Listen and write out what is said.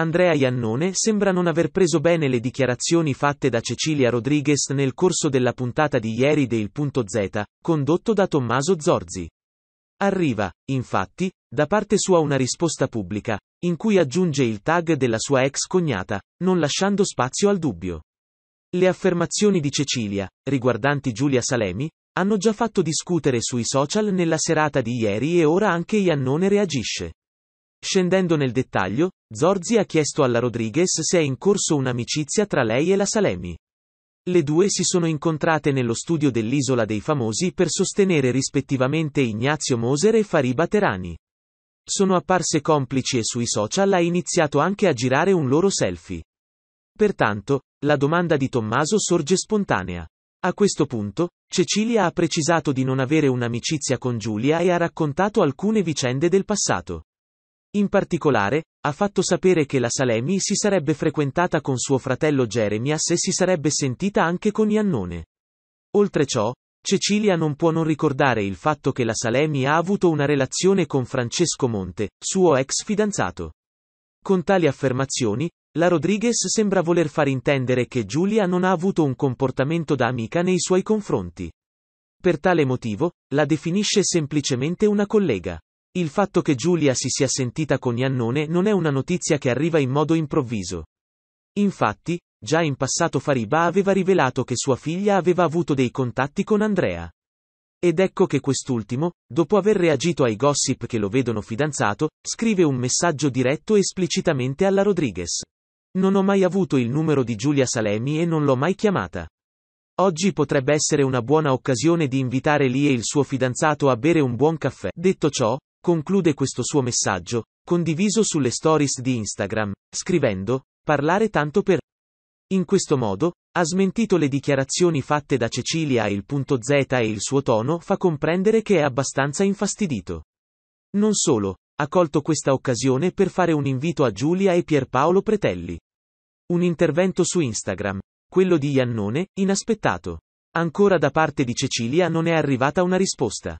Andrea Iannone sembra non aver preso bene le dichiarazioni fatte da Cecilia Rodriguez nel corso della puntata di ieri del Punto Z, condotto da Tommaso Zorzi. Arriva, infatti, da parte sua una risposta pubblica, in cui aggiunge il tag della sua ex cognata, non lasciando spazio al dubbio. Le affermazioni di Cecilia, riguardanti Giulia Salemi, hanno già fatto discutere sui social nella serata di ieri e ora anche Iannone reagisce. Scendendo nel dettaglio, Zorzi ha chiesto alla Rodriguez se è in corso un'amicizia tra lei e la Salemi. Le due si sono incontrate nello studio dell'Isola dei Famosi per sostenere rispettivamente Ignazio Moser e Fariba Terani. Sono apparse complici e sui social ha iniziato anche a girare un loro selfie. Pertanto, la domanda di Tommaso sorge spontanea. A questo punto, Cecilia ha precisato di non avere un'amicizia con Giulia e ha raccontato alcune vicende del passato. In particolare, ha fatto sapere che la Salemi si sarebbe frequentata con suo fratello Jeremias e si sarebbe sentita anche con Iannone. Oltre ciò, Cecilia non può non ricordare il fatto che la Salemi ha avuto una relazione con Francesco Monte, suo ex fidanzato. Con tali affermazioni, la Rodriguez sembra voler far intendere che Giulia non ha avuto un comportamento da amica nei suoi confronti. Per tale motivo, la definisce semplicemente una collega. Il fatto che Giulia si sia sentita con Iannone non è una notizia che arriva in modo improvviso. Infatti, già in passato Fariba aveva rivelato che sua figlia aveva avuto dei contatti con Andrea. Ed ecco che quest'ultimo, dopo aver reagito ai gossip che lo vedono fidanzato, scrive un messaggio diretto esplicitamente alla Rodriguez. Non ho mai avuto il numero di Giulia Salemi e non l'ho mai chiamata. Oggi potrebbe essere una buona occasione di invitare lì e il suo fidanzato a bere un buon caffè. Detto ciò, Conclude questo suo messaggio, condiviso sulle stories di Instagram, scrivendo, parlare tanto per... In questo modo, ha smentito le dichiarazioni fatte da Cecilia e il punto Z e il suo tono fa comprendere che è abbastanza infastidito. Non solo, ha colto questa occasione per fare un invito a Giulia e Pierpaolo Pretelli. Un intervento su Instagram, quello di Iannone, inaspettato. Ancora da parte di Cecilia non è arrivata una risposta.